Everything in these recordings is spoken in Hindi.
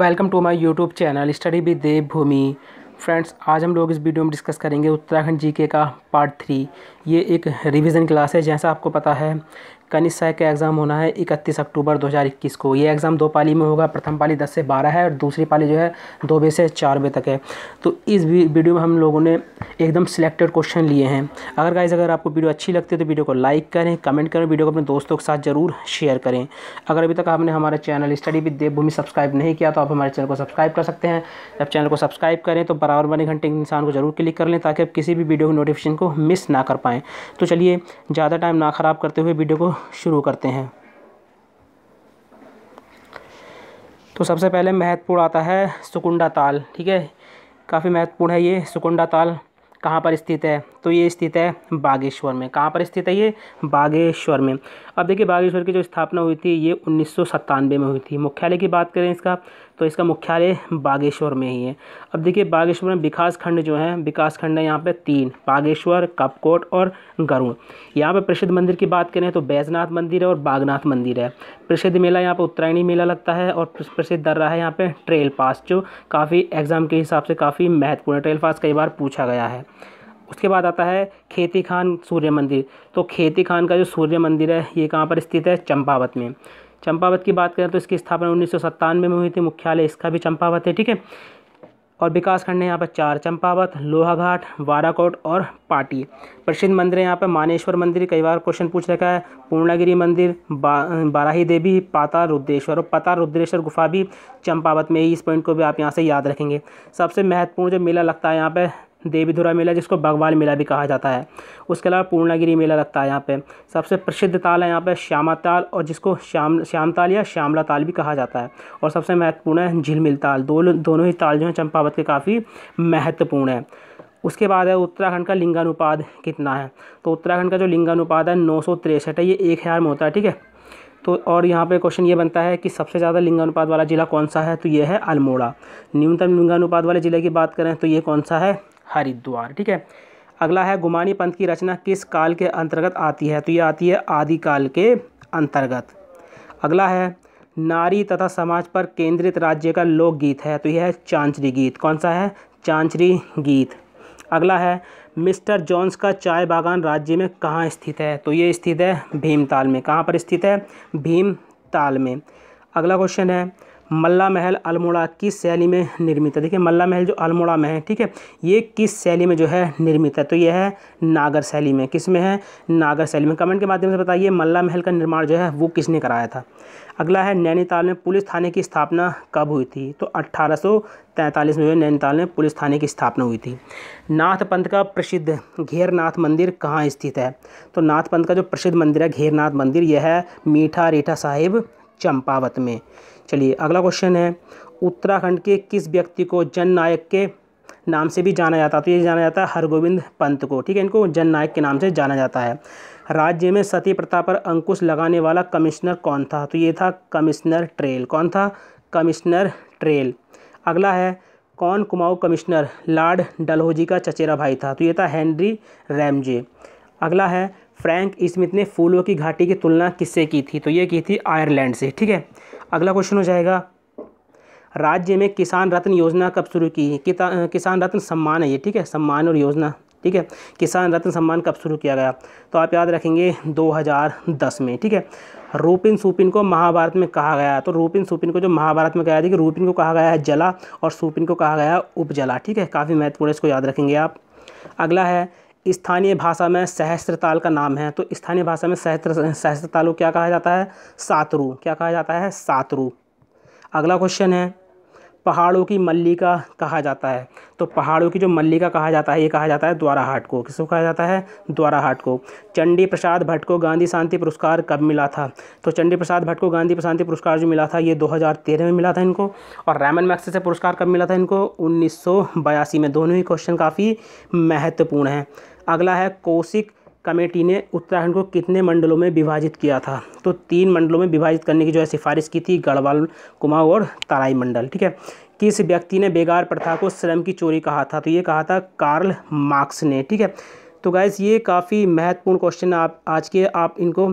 welcome to my YouTube channel study with Devbhoomi friends आज हम लोग इस वीडियो में डिस्कस करेंगे उत्तराखंड जीके का पार्ट थ्री ये एक रिवीजन क्लास है जैसा आपको पता है कनिस्सा का एग्ज़ाम होना है 31 अक्टूबर 2021 को ये एग्ज़ाम दो पाली में होगा प्रथम पाली 10 से 12 है और दूसरी पाली जो है दो बजे से चार बजे तक है तो इस वीडियो में हम लोगों ने एकदम सिलेक्टेड क्वेश्चन लिए हैं अगर गाइज अगर आपको वीडियो अच्छी लगती है तो वीडियो को लाइक करें कमेंट करें वीडियो को अपने दोस्तों के साथ ज़रूर शेयर करें अगर अभी तक आपने हमारा channel study with Devbhoomi subscribe नहीं किया तो आप हमारे चैनल को सब्सक्राइब कर सकते हैं जब चैनल को सब्सक्राइब करें तो बराबर बने घंटे इंसान को जरूर क्लिक कर लें ताकि आप किसी भी वीडियो की नोटिफिकेशन को मिस ना कर पाएँ पाएँ तो चलिए ज़्यादा टाइम ना ख़राब करते हुए वीडियो को शुरू करते हैं तो सबसे पहले महत्वपूर्ण आता है सुकुंडा ताल ठीक है काफ़ी महत्वपूर्ण है ये सुकुंडा ताल कहाँ पर स्थित है तो ये स्थित है बागेश्वर में कहाँ पर स्थित है ये बागेश्वर में अब देखिए बागेश्वर की जो स्थापना हुई थी ये उन्नीस में हुई थी मुख्यालय की बात करें इसका तो इसका मुख्यालय बागेश्वर में ही है अब देखिए बागेश्वर में विकास खंड जो है विकास खंड है यहाँ पे तीन बागेश्वर कपकोट और गरुड़ यहाँ पे प्रसिद्ध मंदिर की बात करें तो बैजनाथ मंदिर है और बागनाथ मंदिर है प्रसिद्ध मेला यहाँ पे उत्तरायणी मेला लगता है और प्रसिद्ध दर्रा है यहाँ पर ट्रेल पास जो काफ़ी एग्ज़ाम के हिसाब से काफ़ी महत्वपूर्ण ट्रेल पास कई बार पूछा गया है उसके बाद आता है खेती खान सूर्य मंदिर तो खेती खान का जो सूर्य मंदिर है ये कहाँ पर स्थित है चंपावत में चंपावत की बात करें तो इसकी स्थापना उन्नीस में हुई थी मुख्यालय इसका भी चंपावत है ठीक है और विकासखंड है यहाँ पर चार चंपावत लोहाघाट वाराकोट और पाटी प्रसिद्ध मंदिर है यहाँ पर मानेश्वर मंदिर कई बार क्वेश्चन पूछ रखा है पूर्णागिरी मंदिर बा, बाराही देवी पाता रुद्रेश्वर और पाता रुद्रेश्वर गुफा भी चंपावत में ही इस पॉइंट को भी आप यहाँ से याद रखेंगे सबसे महत्वपूर्ण जो मेला लगता है यहाँ पर देवीधुरा मेला जिसको बगवाल मेला भी कहा जाता है उसके अलावा पूर्णागिरी मेला लगता है यहाँ पे सबसे प्रसिद्ध ताल है यहाँ पे श्यामा ताल और जिसको श्याम श्याम ताल या श्यामला ताल भी कहा जाता है और सबसे महत्वपूर्ण है झिलमिल ताल दो दोनों ही ताल जो हैं चंपावत के काफ़ी महत्वपूर्ण है उसके बाद है उत्तराखंड का लिंगानुपात कितना है तो उत्तराखंड का जो लिंगानुपात है नौ है ये एक हज़ार में होता है ठीक है तो और यहाँ पे क्वेश्चन ये बनता है कि सबसे ज़्यादा लिंगानुपात वाला ज़िला कौन सा है तो ये है अल्मोड़ा न्यूनतम लिंगानुपात वाले ज़िले की बात करें तो ये कौन सा है हरिद्वार ठीक है अगला है गुमानी पंथ की रचना किस काल के अंतर्गत आती है तो ये आती है आदिकाल के अंतर्गत अगला है नारी तथा समाज पर केंद्रित राज्य का लोकगीत है तो यह है चांचरी गीत कौन सा है चांचरी गीत अगला है मिस्टर जॉन्स का चाय बागान राज्य में कहाँ स्थित है तो ये स्थित है भीमताल में कहाँ पर स्थित है भीमताल में अगला क्वेश्चन है मल्ला महल अल्मोड़ा किस शैली में निर्मित है देखिए मल्ला महल जो अल्मोड़ा में है ठीक है ये किस शैली में जो है निर्मित है तो यह है नागर शैली में किस में है नागर शैली में कमेंट के माध्यम से बताइए मल्ला महल का निर्माण जो है वो किसने कराया था अगला है नैनीताल में पुलिस थाने की स्थापना कब हुई थी तो अट्ठारह तैंतालीस में जो नैनीताल में पुलिस थाने की स्थापना हुई थी नाथ पंथ का प्रसिद्ध घेरनाथ मंदिर कहाँ स्थित है तो नाथ पंथ का जो प्रसिद्ध मंदिर है घेरनाथ मंदिर यह है मीठा रेठा साहिब चंपावत में चलिए अगला क्वेश्चन है उत्तराखंड के किस व्यक्ति को जन नायक के नाम से भी जाना जाता है तो ये जाना जाता है हरगोविंद पंत को ठीक है इनको जन नायक के नाम से जाना जाता है राज्य में सती प्रथा पर अंकुश लगाने वाला कमिश्नर कौन था तो ये था कमिश्नर ट्रेल कौन था कमिश्नर ट्रेल अगला है कौन कुमाऊ कमिश्नर लॉर्ड डलहोजी का चचेरा भाई था तो ये था हेनरी रैमजे अगला है फ्रैंक स्मिथ ने फूलों की घाटी की तुलना किससे की थी तो ये की थी आयरलैंड से ठीक है अगला क्वेश्चन हो जाएगा राज्य में किसान रत्न योजना कब शुरू की किसान रत्न सम्मान है ये ठीक है सम्मान और योजना ठीक है किसान रत्न सम्मान कब शुरू किया गया तो आप याद रखेंगे 2010 में ठीक है रूपिन सुपिन को महाभारत में कहा गया तो रूपिन सुपिन को जो महाभारत में कहा था कि रूपिन को कहा गया है जला और सुपिन को कहा गया उपजला ठीक है काफ़ी महत्वपूर्ण इसको याद रखेंगे आप अगला है स्थानीय भाषा में सहस्त्रताल का नाम है तो स्थानीय भाषा में सहस्त्र सहस्त्रताल को क्या कहा जाता है सातरू क्या कहा जाता है सातरू अगला क्वेश्चन है पहाड़ों की मल्लिका कहा जाता है तो पहाड़ों की जो मल्लिका कहा जाता है ये कहा जाता है द्वाराहाट को किसको कहा जाता है द्वाराहाट को चंडी प्रसाद भट्ट को गांधी शांति पुरस्कार कब मिला था तो चंडी प्रसाद भट्ट को गांधी शांति पुरस्कार जो मिला था ये 2013 में मिला था इनको और रैमन मैक्स से पुरस्कार कब मिला था इनको उन्नीस में दोनों ही क्वेश्चन काफ़ी महत्वपूर्ण हैं अगला है कौशिक कमेटी ने उत्तराखंड को कितने मंडलों में विभाजित किया था तो तीन मंडलों में विभाजित करने की जो है सिफारिश की थी गढ़वाल कुमाऊं और तराई मंडल ठीक है किस व्यक्ति ने बेगार प्रथा को श्रम की चोरी कहा था तो ये कहा था कार्ल मार्क्स ने ठीक है तो गैस ये काफ़ी महत्वपूर्ण क्वेश्चन आप आज के आप इनको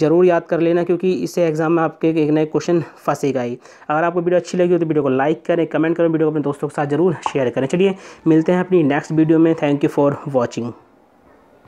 ज़रूर याद कर लेना क्योंकि इससे एग्जाम में आपके एक नए क्वेश्चन फंसेगा ही अगर आपको वीडियो अच्छी लगी हो तो वीडियो को लाइक करें कमेंट करें वीडियो को अपने दोस्तों के साथ जरूर शेयर करें चलिए मिलते हैं अपनी नेक्स्ट वीडियो में थैंक यू फॉर वॉचिंग